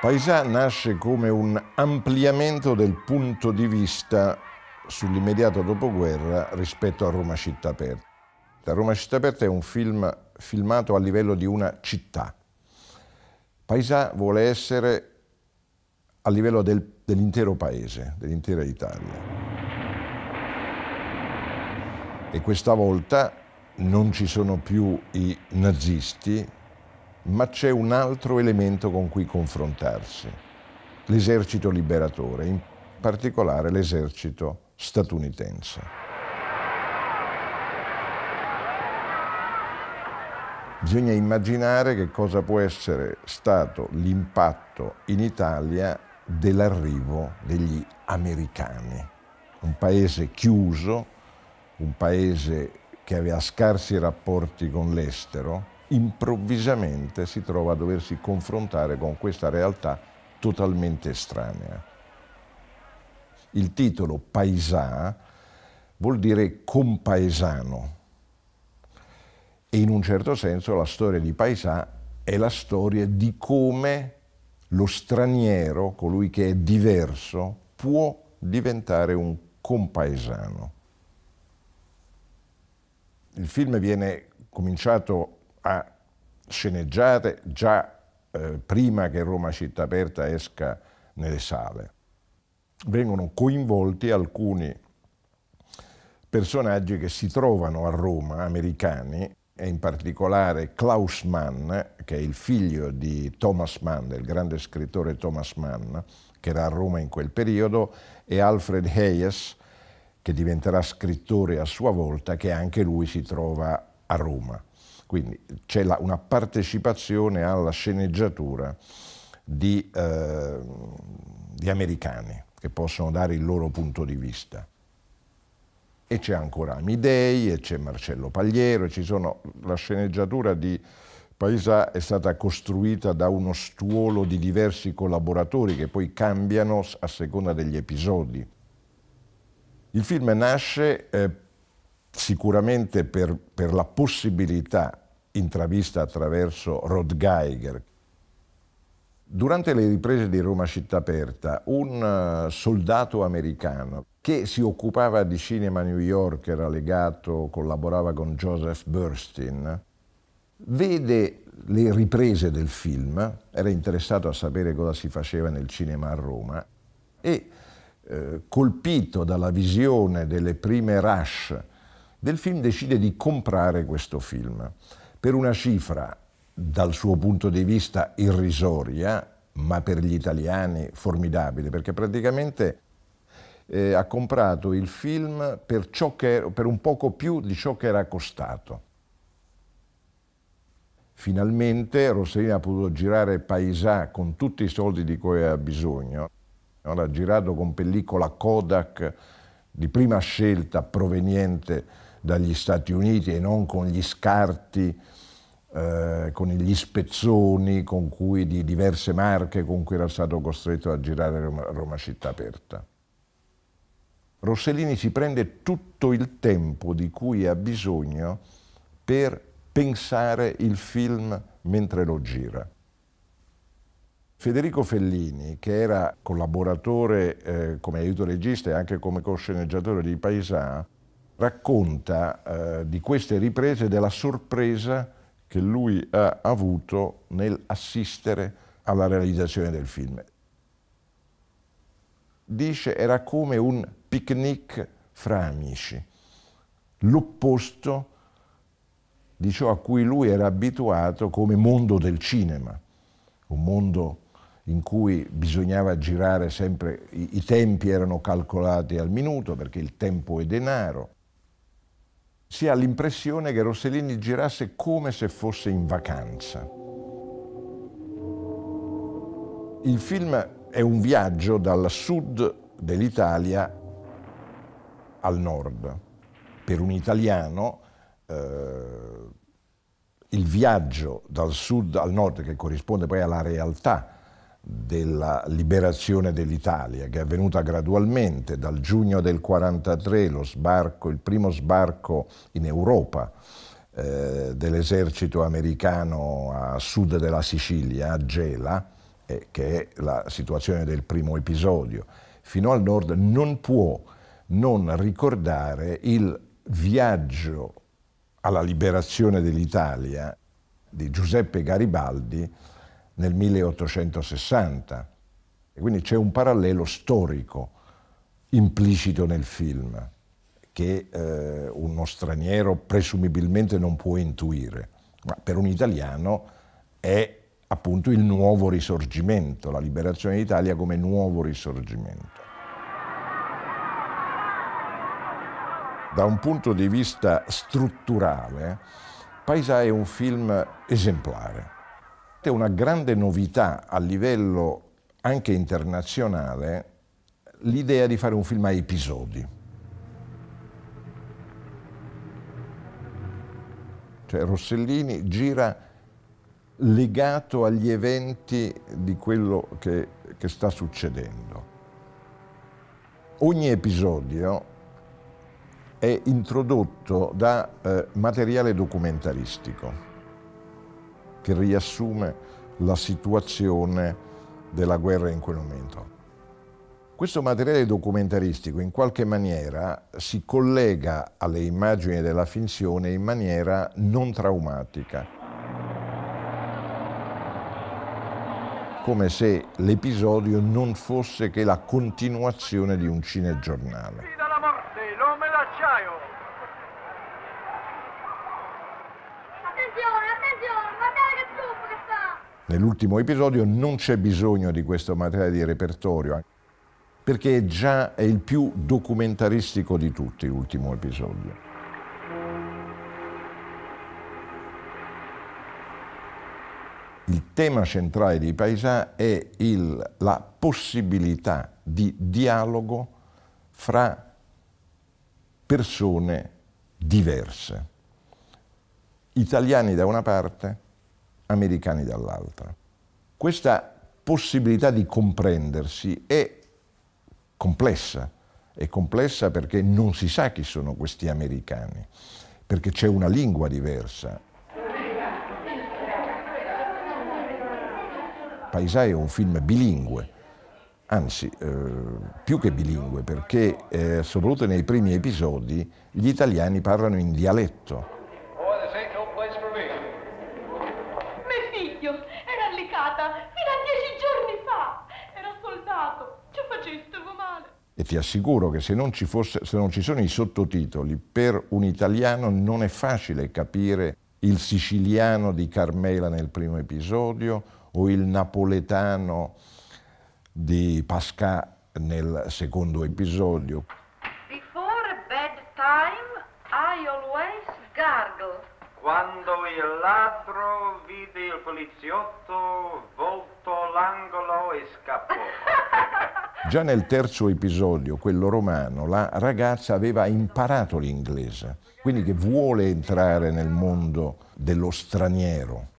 Paisà nasce come un ampliamento del punto di vista sull'immediato dopoguerra rispetto a Roma città aperta. La Roma città aperta è un film filmato a livello di una città. Paisà vuole essere a livello del, dell'intero paese, dell'intera Italia. E questa volta non ci sono più i nazisti, ma c'è un altro elemento con cui confrontarsi, l'esercito liberatore, in particolare l'esercito statunitense. Bisogna immaginare che cosa può essere stato l'impatto in Italia dell'arrivo degli americani, un paese chiuso, un paese che aveva scarsi rapporti con l'estero, improvvisamente si trova a doversi confrontare con questa realtà totalmente estranea. Il titolo paesà vuol dire compaesano e in un certo senso la storia di paesà è la storia di come lo straniero, colui che è diverso, può diventare un compaesano. Il film viene cominciato a sceneggiare già eh, prima che Roma Città Aperta esca nelle sale. Vengono coinvolti alcuni personaggi che si trovano a Roma, americani, e in particolare Klaus Mann, che è il figlio di Thomas Mann, del grande scrittore Thomas Mann, che era a Roma in quel periodo, e Alfred Hayes, che diventerà scrittore a sua volta, che anche lui si trova a Roma. Quindi c'è una partecipazione alla sceneggiatura di, eh, di americani che possono dare il loro punto di vista e c'è ancora Amidei, e c'è Marcello Pagliero, e ci sono, la sceneggiatura di Paesà è stata costruita da uno stuolo di diversi collaboratori che poi cambiano a seconda degli episodi. Il film nasce eh, sicuramente per, per la possibilità intravista attraverso Rod Geiger. Durante le riprese di Roma città aperta, un eh, soldato americano che si occupava di cinema New York, era legato, collaborava con Joseph Burstyn, vede le riprese del film, era interessato a sapere cosa si faceva nel cinema a Roma e eh, colpito dalla visione delle prime rush del film decide di comprare questo film per una cifra dal suo punto di vista irrisoria, ma per gli italiani formidabile, perché praticamente eh, ha comprato il film per, era, per un poco più di ciò che era costato. Finalmente Rossellini ha potuto girare Paisà con tutti i soldi di cui aveva bisogno. Ha girato con pellicola Kodak di prima scelta proveniente dagli Stati Uniti e non con gli scarti, eh, con gli spezzoni cui, di diverse marche con cui era stato costretto a girare Roma, Roma città aperta. Rossellini si prende tutto il tempo di cui ha bisogno per pensare il film mentre lo gira. Federico Fellini, che era collaboratore eh, come aiuto regista e anche come co-sceneggiatore di Paisà, racconta eh, di queste riprese della sorpresa che lui ha avuto nell'assistere alla realizzazione del film. Dice era come un picnic fra amici, l'opposto di ciò a cui lui era abituato come mondo del cinema, un mondo in cui bisognava girare sempre, i, i tempi erano calcolati al minuto perché il tempo è denaro, si ha l'impressione che Rossellini girasse come se fosse in vacanza. Il film è un viaggio dal sud dell'Italia al nord. Per un italiano eh, il viaggio dal sud al nord, che corrisponde poi alla realtà della liberazione dell'Italia che è avvenuta gradualmente dal giugno del 43 lo sbarco, il primo sbarco in Europa eh, dell'esercito americano a sud della Sicilia, a Gela, eh, che è la situazione del primo episodio, fino al nord non può non ricordare il viaggio alla liberazione dell'Italia di Giuseppe Garibaldi nel 1860. E quindi c'è un parallelo storico implicito nel film che eh, uno straniero presumibilmente non può intuire, ma per un italiano è appunto il nuovo risorgimento, la liberazione d'Italia come nuovo risorgimento. Da un punto di vista strutturale, Paisa è un film esemplare parte una grande novità a livello anche internazionale l'idea di fare un film a episodi. Cioè Rossellini gira legato agli eventi di quello che, che sta succedendo. Ogni episodio è introdotto da eh, materiale documentaristico che riassume la situazione della guerra in quel momento. Questo materiale documentaristico in qualche maniera si collega alle immagini della finzione in maniera non traumatica, come se l'episodio non fosse che la continuazione di un cinegiornale. Viva la morte, l'uomo d'acciaio! Attenzione, attenzione, guardate che trucco che fa! Nell'ultimo episodio non c'è bisogno di questo materiale di repertorio, eh, perché già è il più documentaristico di tutti l'ultimo episodio. Il tema centrale di Paisà è il, la possibilità di dialogo fra persone diverse italiani da una parte, americani dall'altra. Questa possibilità di comprendersi è complessa, è complessa perché non si sa chi sono questi americani, perché c'è una lingua diversa. Paisai è un film bilingue, anzi eh, più che bilingue, perché eh, soprattutto nei primi episodi gli italiani parlano in dialetto place for me. Mio figlio era allicata fino a dieci giorni fa. Era soldato. Ci facevi male. E ti assicuro che se non, ci fosse, se non ci sono i sottotitoli, per un italiano non è facile capire il siciliano di Carmela nel primo episodio o il napoletano di Pascal nel secondo episodio. Quando il ladro vide il poliziotto, voltò l'angolo e scappò. Già nel terzo episodio, quello romano, la ragazza aveva imparato l'inglese, quindi che vuole entrare nel mondo dello straniero.